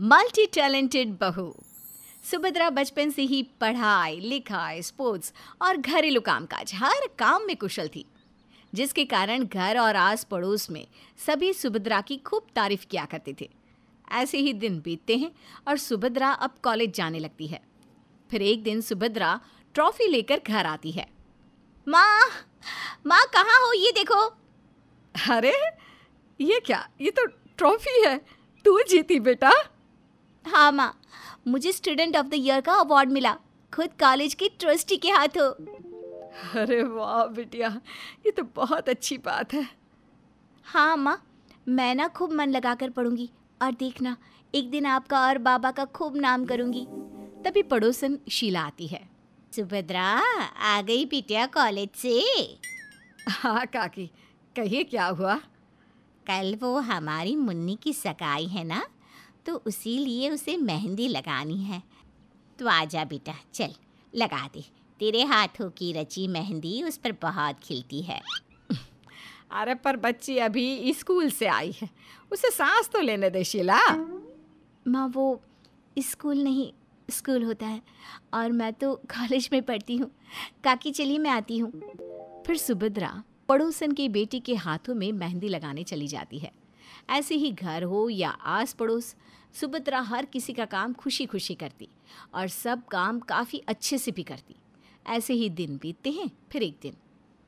Multi talented बहू सुभद्रा बचपन से ही पढ़ाई लिखाई स्पोर्ट्स और घरेलू कामकाज हर काम में कुशल थी जिसके कारण घर और आस पड़ोस में सभी सुभद्रा की खूब तारीफ किया करते थे ऐसे ही दिन बीतते हैं और सुभद्रा अब कॉलेज जाने लगती है फिर एक दिन सुभद्रा ट्रॉफी लेकर घर आती है माँ माँ कहाँ हो ये देखो अरे ये क्या ये तो ट्रॉफी है तू जीती बेटा हाँ माँ मुझे स्टूडेंट ऑफ द ईयर का अवार्ड मिला खुद कॉलेज की ट्रस्टी के हाथों अरे वाह बिटिया ये तो बहुत अच्छी बात है हाँ माँ मैं ना खूब मन लगा कर पढ़ूंगी और देखना एक दिन आपका और बाबा का खूब नाम करूंगी तभी पड़ोसन शीला आती है सुभद्रा आ गई बिटिया कॉलेज से हाँ काकी कहिए क्या हुआ कल वो हमारी मुन्नी की सगाई है ना तो उसी लिए उसे मेहंदी लगानी है तो आजा बेटा चल लगा दे तेरे हाथों की रची मेहंदी उस पर बहुत खिलती है अरे पर बच्ची अभी स्कूल से आई है उसे सांस तो लेने दे शीला माँ वो स्कूल नहीं स्कूल होता है और मैं तो कॉलेज में पढ़ती हूँ काकी चलिए मैं आती हूँ फिर सुभद्रा पड़ोसन की बेटी के हाथों में मेहंदी लगाने चली जाती है ऐसे ही घर हो या आस पड़ोस सुभद्रा हर किसी का काम खुशी खुशी करती और सब काम काफ़ी अच्छे से भी करती ऐसे ही दिन बीतते हैं फिर एक दिन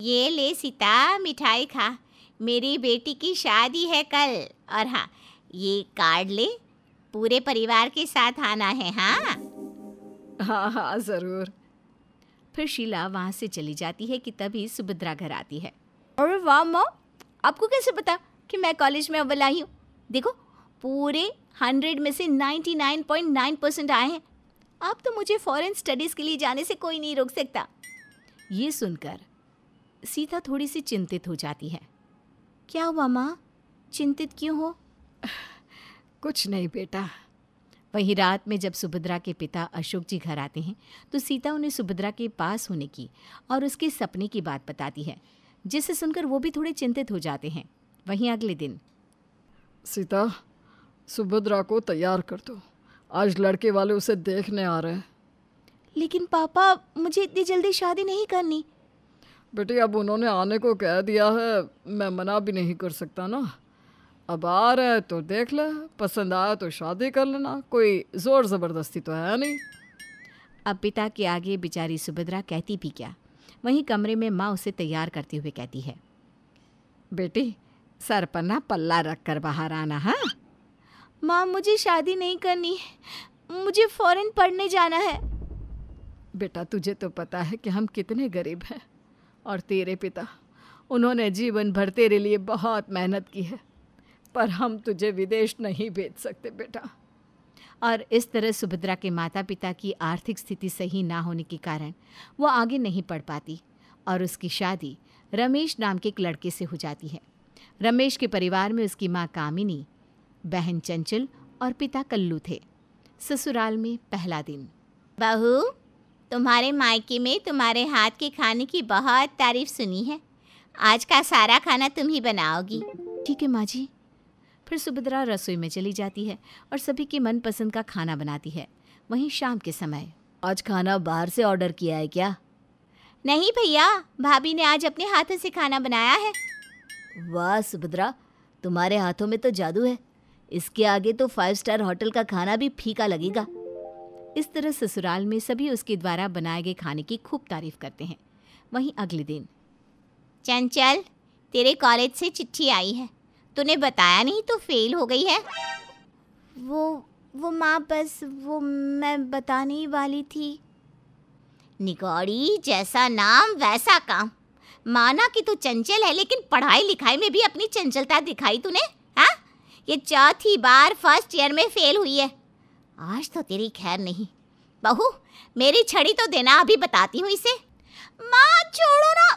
ये ले सीता मिठाई खा मेरी बेटी की शादी है कल और हाँ ये कार्ड ले पूरे परिवार के साथ आना है हाँ हाँ हाँ ज़रूर फिर शीला वहाँ से चली जाती है कि तभी सुभद्रा घर आती है और वाह मो आपको कैसे पता कि मैं कॉलेज में अव्वल आई हूँ देखो पूरे हंड्रेड में से ninety nine point nine percent आए हैं अब तो मुझे फॉरेन स्टडीज़ के लिए जाने से कोई नहीं रोक सकता ये सुनकर सीता थोड़ी सी चिंतित हो जाती है क्या हुआ माँ चिंतित क्यों हो कुछ नहीं बेटा वहीं रात में जब सुभद्रा के पिता अशोक जी घर आते हैं तो सीता उन्हें सुभद्रा के पास होने की और उसके सपने की बात बताती है जिसे सुनकर वो भी थोड़े चिंतित हो जाते हैं वहीं अगले दिन सीता सुभद्रा को तैयार कर दो आज लड़के वाले उसे देखने आ रहे हैं लेकिन पापा मुझे इतनी जल्दी शादी नहीं करनी बेटी अब उन्होंने आने को कह दिया है मैं मना भी नहीं कर सकता ना अब आ रहे है तो देख ले पसंद आया तो शादी कर लेना कोई ज़ोर ज़बरदस्ती तो है नहीं अब पिता के आगे बेचारी सुभद्रा कहती भी क्या वहीं कमरे में माँ उसे तैयार करते हुए कहती है बेटी सर पर ना पल्ला रख कर बाहर आना हाँ माँ मुझे शादी नहीं करनी है मुझे फॉरेन पढ़ने जाना है बेटा तुझे तो पता है कि हम कितने गरीब हैं और तेरे पिता उन्होंने जीवन भर तेरे लिए बहुत मेहनत की है पर हम तुझे विदेश नहीं भेज सकते बेटा और इस तरह सुभद्रा के माता पिता की आर्थिक स्थिति सही ना होने के कारण वो आगे नहीं पढ़ पाती और उसकी शादी रमेश नाम के एक लड़के से हो जाती है रमेश के परिवार में उसकी माँ कामिनी बहन चंचल और पिता कल्लू थे ससुराल में पहला दिन बहू तुम्हारे मायके में तुम्हारे हाथ के खाने की बहुत तारीफ सुनी है आज का सारा खाना तुम ही बनाओगी ठीक है माँ जी फिर सुभद्रा रसोई में चली जाती है और सभी के मनपसंद का खाना बनाती है वहीं शाम के समय आज खाना बाहर से ऑर्डर किया है क्या नहीं भैया भाभी ने आज अपने हाथों से खाना बनाया है वाह सुभद्रा तुम्हारे हाथों में तो जादू है इसके आगे तो फाइव स्टार होटल का खाना भी फीका लगेगा इस तरह ससुराल में सभी उसके द्वारा बनाए गए खाने की खूब तारीफ करते हैं वहीं अगले दिन चंचल तेरे कॉलेज से चिट्ठी आई है तूने बताया नहीं तो फेल हो गई है वो वो माँ बस वो मैं बताने ही वाली थी निकौड़ी जैसा नाम वैसा काम माना कि तू चंचल है लेकिन पढ़ाई लिखाई में भी अपनी चंचलता दिखाई तूने हाँ ये चौथी बार फर्स्ट ईयर में फेल हुई है आज तो तेरी खैर नहीं बहू मेरी छड़ी तो देना अभी बताती हूँ इसे माँ छोड़ो ना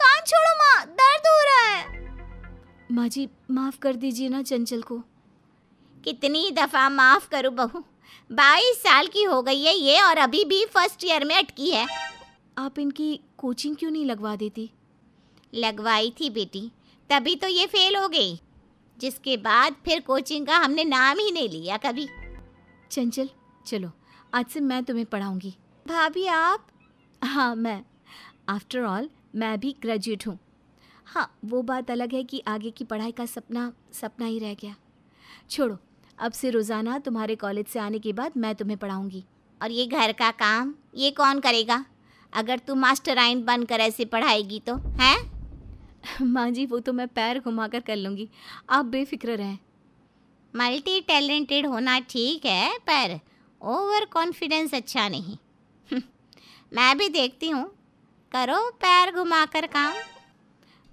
कान छोड़ो माँ दर्द हो रहा है माँ जी माफ़ कर दीजिए ना चंचल को कितनी दफ़ा माफ़ करूँ बहू बाईस साल की हो गई है ये और अभी भी फर्स्ट ईयर में अटकी है आप इनकी कोचिंग क्यों नहीं लगवा देती लगवाई थी बेटी तभी तो ये फेल हो गई जिसके बाद फिर कोचिंग का हमने नाम ही नहीं लिया कभी चंचल चलो आज से मैं तुम्हें पढ़ाऊंगी भाभी आप हाँ मैं आफ्टर ऑल मैं भी ग्रेजुएट हूँ हाँ वो बात अलग है कि आगे की पढ़ाई का सपना सपना ही रह गया छोड़ो अब से रोज़ाना तुम्हारे कॉलेज से आने के बाद मैं तुम्हें पढ़ाऊँगी और ये घर का काम ये कौन करेगा अगर तू मास्टर आइन बनकर ऐसे पढ़ाएगी तो हैं माँ जी वो तो मैं पैर घुमा कर कर लूँगी आप बेफिक्र रहें मल्टी टैलेंटेड होना ठीक है पर ओवर कॉन्फिडेंस अच्छा नहीं मैं भी देखती हूँ करो पैर घुमाकर काम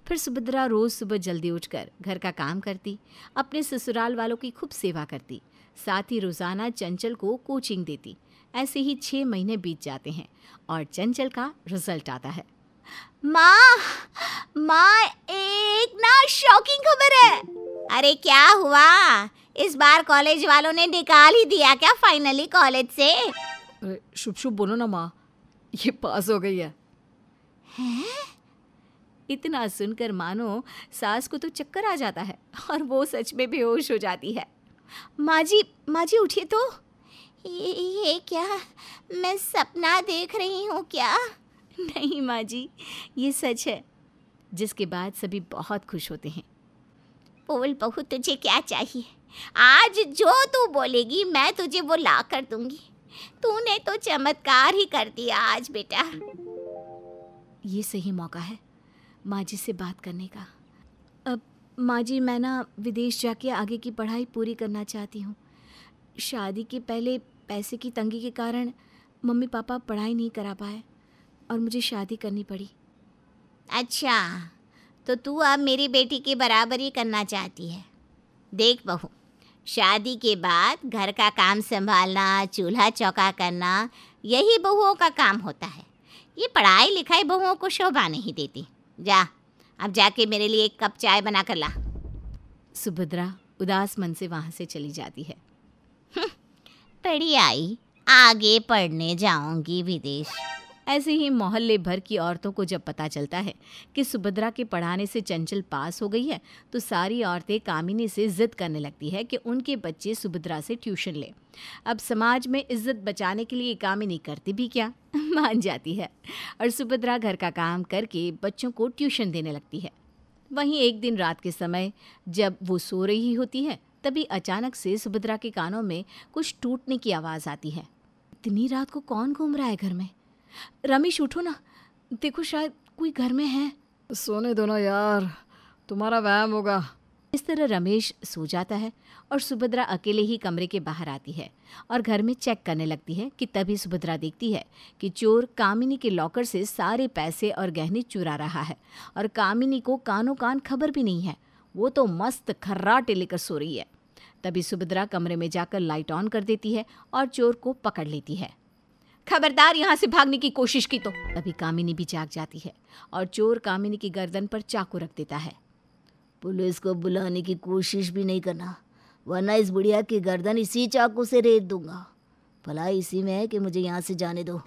फिर सुभद्रा रोज़ सुबह जल्दी उठकर घर का काम करती अपने ससुराल वालों की खूब सेवा करती साथ ही रोज़ाना चंचल को कोचिंग देती ऐसे ही छह महीने बीत जाते हैं और चंचल का रिजल्ट आता है माँ माँ एक ना शॉकिंग खबर है अरे क्या हुआ इस बार कॉलेज वालों ने निकाल ही दिया क्या फाइनली कॉलेज से शुभ शुभ बोलो ना माँ ये पास हो गई है, है? इतना सुनकर मानो सास को तो चक्कर आ जाता है और वो सच में बेहोश हो जाती है माँ जी माँ जी उठिए तो ये ये क्या मैं सपना देख रही हूँ क्या नहीं माँ जी ये सच है जिसके बाद सभी बहुत खुश होते हैं बोल बहू तुझे क्या चाहिए आज जो तू बोलेगी मैं तुझे वो ला कर दूंगी तूने तो चमत्कार ही कर दिया आज बेटा ये सही मौका है माँ जी से बात करने का माँ जी मैं ना विदेश जाके आगे की पढ़ाई पूरी करना चाहती हूँ शादी के पहले पैसे की तंगी के कारण मम्मी पापा पढ़ाई नहीं करा पाए और मुझे शादी करनी पड़ी अच्छा तो तू अब मेरी बेटी की बराबरी करना चाहती है देख बहू शादी के बाद घर का काम संभालना चूल्हा चौका करना यही बहुओं का काम होता है ये पढ़ाई लिखाई बहुओं को शोभा नहीं देती जा अब जाके मेरे लिए एक कप चाय बना कर ला सुभद्रा उदास मन से वहां से चली जाती है हम्म, पढ़ी आई आगे पढ़ने जाऊंगी विदेश ऐसे ही मोहल्ले भर की औरतों को जब पता चलता है कि सुभद्रा के पढ़ाने से चंचल पास हो गई है तो सारी औरतें कामिनी से जिद करने लगती है कि उनके बच्चे सुभद्रा से ट्यूशन लें अब समाज में इज्जत बचाने के लिए कामिनी करती भी क्या मान जाती है और सुभद्रा घर का काम करके बच्चों को ट्यूशन देने लगती है वहीं एक दिन रात के समय जब वो सो रही होती है तभी अचानक से सुभद्रा के कानों में कुछ टूटने की आवाज़ आती है इतनी रात को कौन घूम रहा है घर में रमेश उठो ना देखो शायद कोई घर में है सोने दो ना यार तुम्हारा व्यायाम होगा इस तरह रमेश सो जाता है और सुभद्रा अकेले ही कमरे के बाहर आती है और घर में चेक करने लगती है कि तभी सुभद्रा देखती है कि चोर कामिनी के लॉकर से सारे पैसे और गहने चुरा रहा है और कामिनी को कानों कान खबर भी नहीं है वो तो मस्त खर्राटे लेकर सो रही है तभी सुभद्रा कमरे में जाकर लाइट ऑन कर देती है और चोर को पकड़ लेती है खबरदार यहाँ से भागने की कोशिश की तो तभी कामिनी भी जाग जाती है और चोर कामिनी की गर्दन पर चाकू रख देता है पुलिस को बुलाने की कोशिश भी नहीं करना वरना इस बुढ़िया की गर्दन इसी चाकू से रेत दूंगा भला इसी में है कि मुझे यहाँ से जाने दो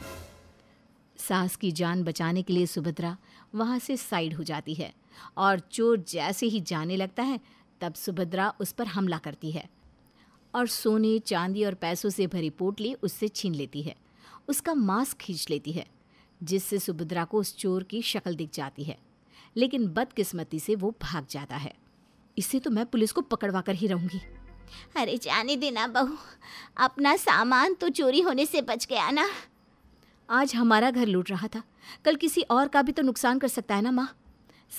सास की जान बचाने के लिए सुभद्रा वहाँ से साइड हो जाती है और चोर जैसे ही जाने लगता है तब सुभद्रा उस पर हमला करती है और सोने चांदी और पैसों से भरी पोटली उससे छीन लेती है उसका मास्क खींच लेती है जिससे सुभद्रा को उस चोर की शक्ल दिख जाती है लेकिन बदकिस्मती से वो भाग जाता है इसे तो मैं पुलिस को पकड़वा कर ही रहूंगी अरे जाने देना बहू अपना सामान तो चोरी होने से बच गया ना आज हमारा घर लूट रहा था कल किसी और का भी तो नुकसान कर सकता है ना माँ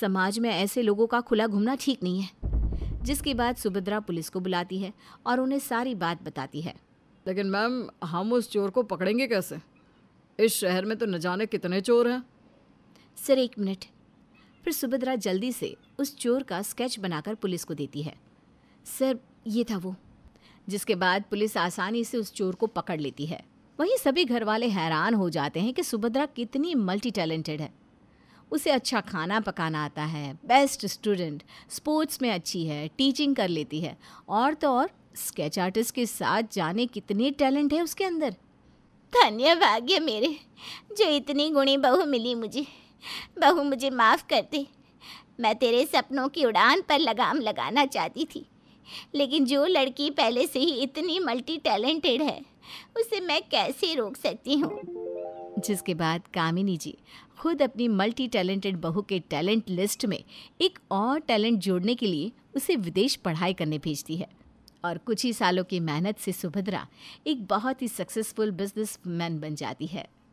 समाज में ऐसे लोगों का खुला घूमना ठीक नहीं है जिसके बाद सुभद्रा पुलिस को बुलाती है और उन्हें सारी बात बताती है लेकिन मैम हम उस चोर को पकड़ेंगे कैसे इस शहर में तो न जाने कितने चोर हैं सर एक मिनट फिर सुभद्रा जल्दी से उस चोर का स्केच बनाकर पुलिस को देती है सर ये था वो जिसके बाद पुलिस आसानी से उस चोर को पकड़ लेती है वहीं सभी घर वाले हैरान हो जाते हैं कि सुभद्रा कितनी मल्टी टैलेंटेड है उसे अच्छा खाना पकाना आता है बेस्ट स्टूडेंट स्पोर्ट्स में अच्छी है टीचिंग कर लेती है और तो और स्केच आर्टिस्ट के साथ जाने कितने टैलेंट है उसके अंदर धन्य भाग्य मेरे जो इतनी गुणी बहू मिली मुझे बहू मुझे माफ़ कर दे मैं तेरे सपनों की उड़ान पर लगाम लगाना चाहती थी लेकिन जो लड़की पहले से ही इतनी मल्टी टैलेंटेड है उसे मैं कैसे रोक सकती हूँ जिसके बाद कामिनी जी खुद अपनी मल्टी टैलेंटेड बहू के टैलेंट लिस्ट में एक और टैलेंट जोड़ने के लिए उसे विदेश पढ़ाई करने भेजती है और कुछ ही सालों की मेहनत से सुभद्रा एक बहुत ही सक्सेसफुल बिजनेसमैन बन जाती है